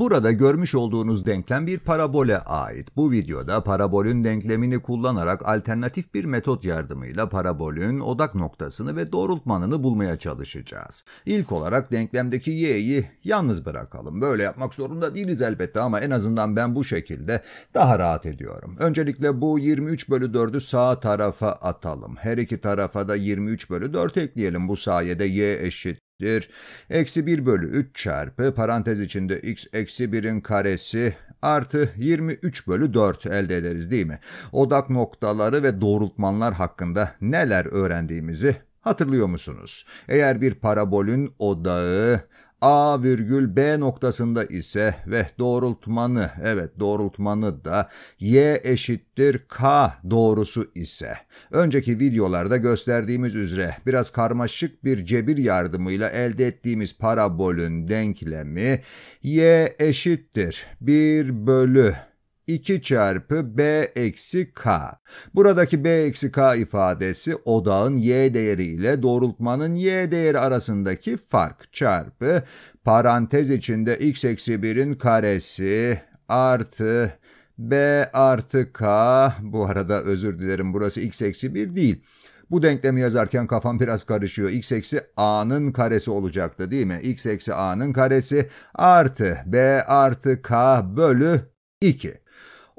Burada görmüş olduğunuz denklem bir parabole ait. Bu videoda parabolün denklemini kullanarak alternatif bir metot yardımıyla parabolün odak noktasını ve doğrultmanını bulmaya çalışacağız. İlk olarak denklemdeki y'yi yalnız bırakalım. Böyle yapmak zorunda değiliz elbette ama en azından ben bu şekilde daha rahat ediyorum. Öncelikle bu 23 bölü 4'ü sağ tarafa atalım. Her iki tarafa da 23 bölü 4 ekleyelim. Bu sayede y eşit eşittir. Eksi 1 bölü 3 çarpı parantez içinde x eksi 1'in karesi artı 23 bölü 4 elde ederiz değil mi? Odak noktaları ve doğrultmanlar hakkında neler öğrendiğimizi hatırlıyor musunuz? Eğer bir parabolün odağı A virgül B noktasında ise ve doğrultmanı evet doğrultmanı da Y eşittir K doğrusu ise önceki videolarda gösterdiğimiz üzere biraz karmaşık bir cebir yardımıyla elde ettiğimiz parabolün denklemi Y eşittir 1 bölü 2 çarpı b eksi k. Buradaki b eksi k ifadesi odağın y değeri ile doğrultmanın y değeri arasındaki fark çarpı parantez içinde x eksi 1'in karesi artı b artı k bu arada özür dilerim burası x eksi 1 değil. Bu denklemi yazarken kafam biraz karışıyor. x eksi a'nın karesi olacaktı değil mi? x eksi a'nın karesi artı b artı k bölü 2.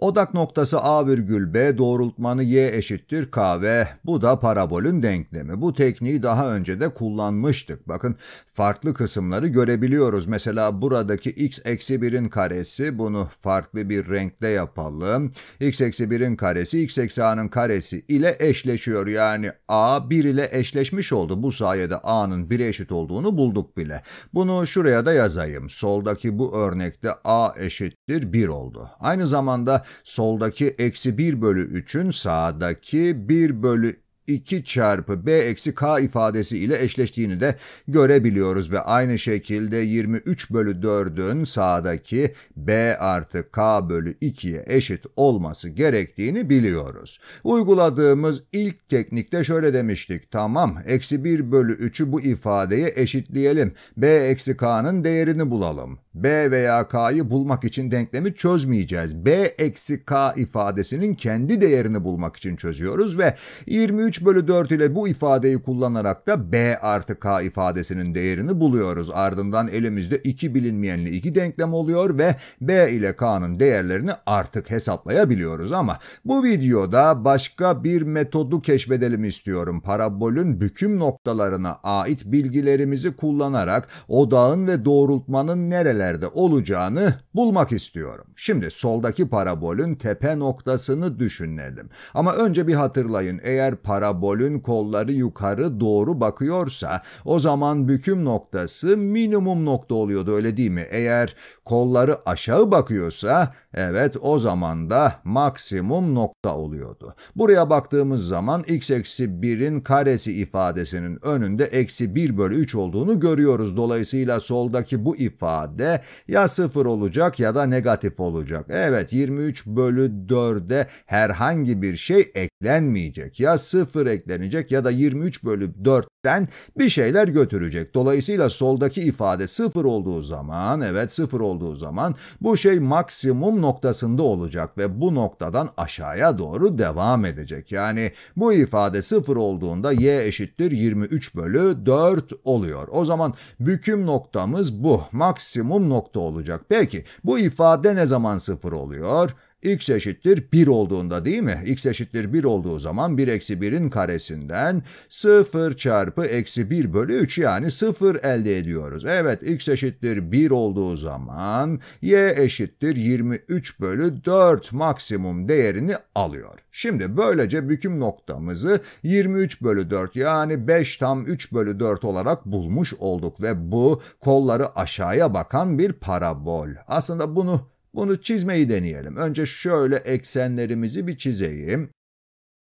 Odak noktası A virgül B doğrultmanı Y eşittir K ve bu da parabolün denklemi. Bu tekniği daha önce de kullanmıştık. Bakın farklı kısımları görebiliyoruz. Mesela buradaki x eksi 1'in karesi bunu farklı bir renkte yapalım. x eksi 1'in karesi x eksi A'nın karesi ile eşleşiyor. Yani A 1 ile eşleşmiş oldu. Bu sayede A'nın 1'e eşit olduğunu bulduk bile. Bunu şuraya da yazayım. Soldaki bu örnekte A eşittir 1 oldu. Aynı zamanda soldaki eksi 1 bölü 3'ün sağdaki 1 bölü 2 çarpı b eksi k ifadesi ile eşleştiğini de görebiliyoruz ve aynı şekilde 23 bölü 4'ün sağdaki b artı k bölü 2'ye eşit olması gerektiğini biliyoruz. Uyguladığımız ilk teknikte şöyle demiştik tamam eksi 1 bölü 3'ü bu ifadeye eşitleyelim b eksi k'nın değerini bulalım. B veya K'yı bulmak için denklemi çözmeyeceğiz. B eksi K ifadesinin kendi değerini bulmak için çözüyoruz ve 23 bölü 4 ile bu ifadeyi kullanarak da b artı k ifadesinin değerini buluyoruz. Ardından elimizde iki bilinmeyenli iki denklem oluyor ve b ile k'nın değerlerini artık hesaplayabiliyoruz. Ama bu videoda başka bir metodu keşfedelim istiyorum. Parabolün büküm noktalarına ait bilgilerimizi kullanarak odağın ve doğrultmanın nerelerde olacağını bulmak istiyorum. Şimdi soldaki parabolün tepe noktasını düşünelim. Ama önce bir hatırlayın eğer para parabolün kolları yukarı doğru bakıyorsa o zaman büküm noktası minimum nokta oluyordu öyle değil mi? Eğer kolları aşağı bakıyorsa Evet o zaman da maksimum nokta oluyordu. Buraya baktığımız zaman x eksi 1'in karesi ifadesinin önünde eksi 1 bölü 3 olduğunu görüyoruz. Dolayısıyla soldaki bu ifade ya 0 olacak ya da negatif olacak. Evet 23 bölü 4'e herhangi bir şey eklenmeyecek. Ya 0 eklenecek ya da 23 bölü 4'ten bir şeyler götürecek. Dolayısıyla soldaki ifade 0 olduğu zaman evet 0 olduğu zaman bu şey maksimum noktasında olacak ve bu noktadan aşağıya doğru devam edecek. Yani bu ifade 0 olduğunda y eşittir 23 bölü 4 oluyor. O zaman büküm noktamız bu. Maksimum nokta olacak. Peki bu ifade ne zaman 0 oluyor? x eşittir 1 olduğunda değil mi? x eşittir 1 olduğu zaman 1 eksi 1'in karesinden 0 çarpı eksi 1 bölü 3 yani 0 elde ediyoruz. Evet x eşittir 1 olduğu zaman y eşittir 23 bölü 4 maksimum değerini alıyor. Şimdi böylece büküm noktamızı 23 bölü 4 yani 5 tam 3 bölü 4 olarak bulmuş olduk ve bu kolları aşağıya bakan bir parabol. Aslında bunu bunu çizmeyi deneyelim. Önce şöyle eksenlerimizi bir çizeyim.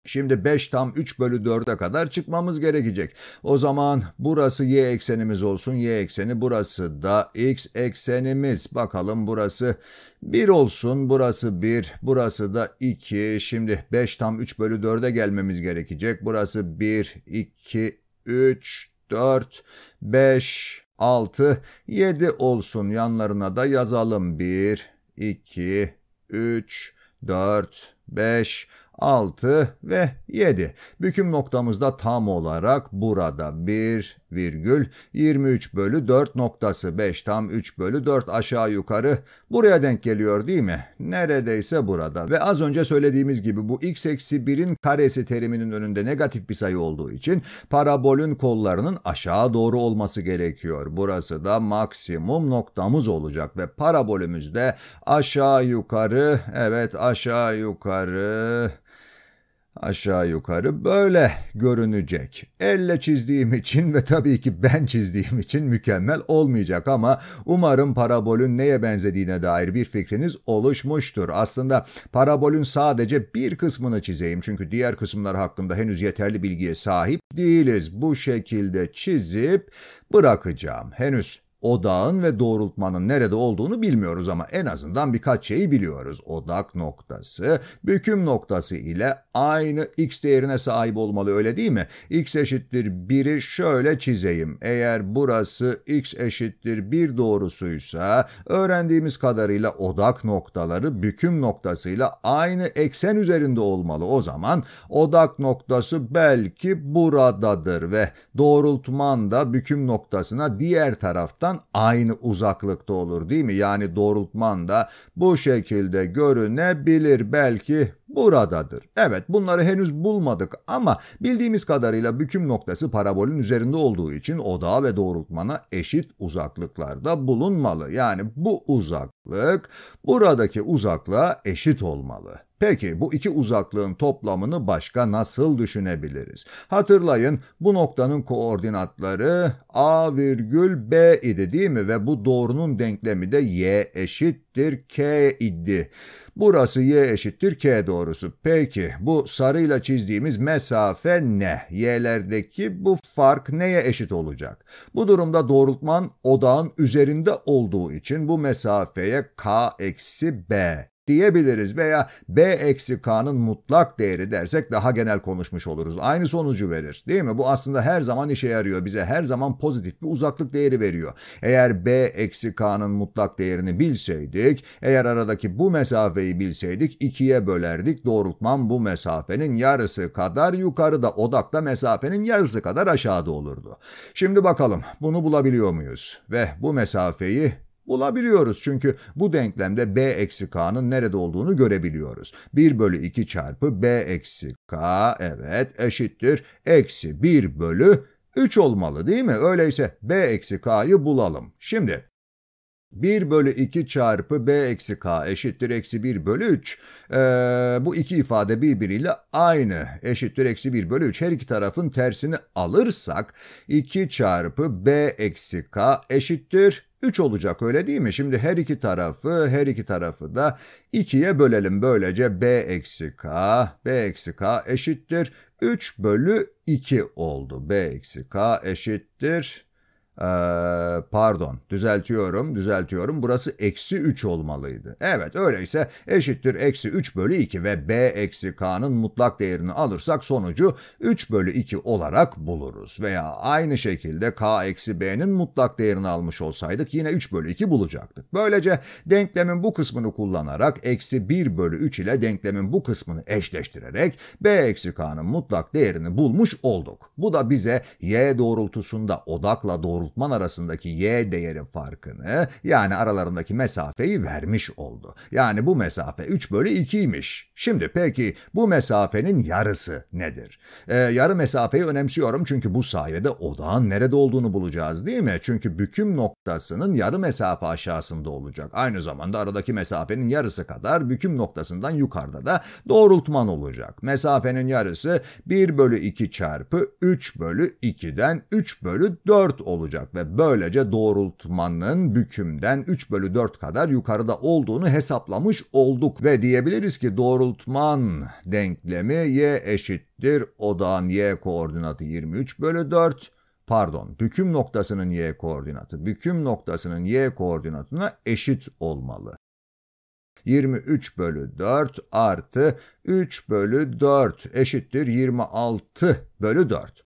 Şimdi 5 tam 3 bölü 4'e kadar çıkmamız gerekecek. O zaman burası y eksenimiz olsun. Y ekseni burası da x eksenimiz. Bakalım burası 1 olsun. Burası 1. Burası da 2. Şimdi 5 tam 3 bölü 4'e gelmemiz gerekecek. Burası 1, 2, 3, 4, 5, 6, 7 olsun. Yanlarına da yazalım. 1, 2, 3, 4, 5, 6 ve 7. Büküm noktamızda tam olarak burada 1 virgül 23 bölü 4 noktası 5 tam 3 bölü 4 aşağı yukarı buraya denk geliyor değil mi? Neredeyse burada ve az önce söylediğimiz gibi bu x eksi 1'in karesi teriminin önünde negatif bir sayı olduğu için parabolün kollarının aşağı doğru olması gerekiyor. Burası da maksimum noktamız olacak ve parabolümüz de aşağı yukarı evet aşağı yukarı Aşağı yukarı böyle görünecek. Elle çizdiğim için ve tabii ki ben çizdiğim için mükemmel olmayacak ama umarım parabolün neye benzediğine dair bir fikriniz oluşmuştur. Aslında parabolün sadece bir kısmını çizeyim çünkü diğer kısımlar hakkında henüz yeterli bilgiye sahip değiliz. Bu şekilde çizip bırakacağım. Henüz odağın ve doğrultmanın nerede olduğunu bilmiyoruz ama en azından birkaç şeyi biliyoruz. Odak noktası, büküm noktası ile aynı x değerine sahip olmalı öyle değil mi? x eşittir 1'i şöyle çizeyim. Eğer burası x eşittir 1 doğrusuysa öğrendiğimiz kadarıyla odak noktaları büküm noktasıyla aynı eksen üzerinde olmalı. O zaman odak noktası belki buradadır ve doğrultman da büküm noktasına diğer taraftan doğrultman aynı uzaklıkta olur değil mi? Yani doğrultman da bu şekilde görünebilir belki buradadır. Evet bunları henüz bulmadık ama bildiğimiz kadarıyla büküm noktası parabolün üzerinde olduğu için odağa ve doğrultmana eşit uzaklıklarda bulunmalı. Yani bu uzaklık buradaki uzaklığa eşit olmalı. Peki bu iki uzaklığın toplamını başka nasıl düşünebiliriz? Hatırlayın bu noktanın koordinatları a virgül b idi değil mi? Ve bu doğrunun denklemi de y eşittir k idi. Burası y eşittir k doğru sorusu. Peki bu sarıyla çizdiğimiz mesafe ne? Y'lerdeki bu fark neye eşit olacak? Bu durumda doğrultman odağın üzerinde olduğu için bu mesafeye k eksi b diyebiliriz veya b eksi k'nın mutlak değeri dersek daha genel konuşmuş oluruz. Aynı sonucu verir değil mi? Bu aslında her zaman işe yarıyor. Bize her zaman pozitif bir uzaklık değeri veriyor. Eğer b eksi k'nın mutlak değerini bilseydik, eğer aradaki bu mesafeyi bilseydik ikiye bölerdik. Doğrultmam bu mesafenin yarısı kadar yukarıda odakta mesafenin yarısı kadar aşağıda olurdu. Şimdi bakalım bunu bulabiliyor muyuz? Ve bu mesafeyi bulabiliyoruz. Çünkü bu denklemde b eksi k'nın nerede olduğunu görebiliyoruz. 1 bölü 2 çarpı b eksi k evet eşittir eksi 1 bölü 3 olmalı değil mi? Öyleyse b eksi k'yı bulalım. Şimdi 1 bölü 2 çarpı b eksi k eşittir eksi 1 bölü 3. Ee, bu iki ifade birbiriyle aynı. Eşittir eksi 1 bölü 3. Her iki tarafın tersini alırsak 2 çarpı b eksi k eşittir 3 olacak öyle değil mi? Şimdi her iki tarafı her iki tarafı da 2'ye bölelim. Böylece b eksi k, b eksi k eşittir. 3 bölü 2 oldu. b eksi k eşittir. Ee, pardon düzeltiyorum düzeltiyorum burası eksi 3 olmalıydı. Evet öyleyse eşittir eksi 3 bölü 2 ve b eksi k'nın mutlak değerini alırsak sonucu 3 bölü 2 olarak buluruz. Veya aynı şekilde k eksi b'nin mutlak değerini almış olsaydık yine 3 bölü 2 bulacaktık. Böylece denklemin bu kısmını kullanarak eksi 1 bölü 3 ile denklemin bu kısmını eşleştirerek b eksi k'nın mutlak değerini bulmuş olduk. Bu da bize y doğrultusunda odakla doğrultusunda Bultman arasındaki y değeri farkını yani aralarındaki mesafeyi vermiş oldu. Yani bu mesafe 3 bölü 2'ymiş. Şimdi peki bu mesafenin yarısı nedir? Ee, yarı mesafeyi önemsiyorum çünkü bu sayede odağın nerede olduğunu bulacağız değil mi? Çünkü büküm noktasının yarı mesafe aşağısında olacak. Aynı zamanda aradaki mesafenin yarısı kadar büküm noktasından yukarıda da doğrultman olacak. Mesafenin yarısı 1 bölü 2 çarpı 3 bölü 2'den 3 bölü 4 olacak olacak ve böylece doğrultmanın bükümden 3 bölü 4 kadar yukarıda olduğunu hesaplamış olduk ve diyebiliriz ki doğrultman denklemi y eşittir odağın y koordinatı 23 bölü 4 pardon büküm noktasının y koordinatı büküm noktasının y koordinatına eşit olmalı. 23 bölü 4 artı 3 bölü 4 eşittir 26 bölü 4.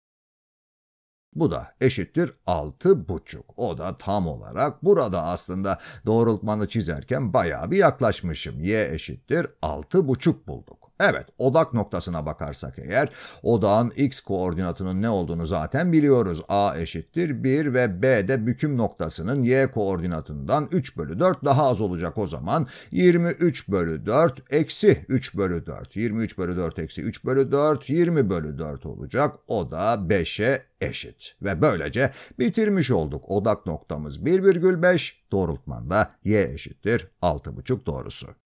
Bu da eşittir 6,5. O da tam olarak burada aslında doğrultmanı çizerken bayağı bir yaklaşmışım. Y eşittir 6,5 bulduk. Evet, odak noktasına bakarsak eğer, odağın x koordinatının ne olduğunu zaten biliyoruz. A eşittir 1 ve b de büküm noktasının y koordinatından 3 bölü 4 daha az olacak o zaman. 23 bölü 4 eksi 3 bölü 4. 23 bölü 4 eksi 3 bölü 4, 20 bölü 4 olacak. O da 5'e eşit. Ve böylece bitirmiş olduk. Odak noktamız 1,5, doğrultmanda y eşittir 6,5 doğrusu.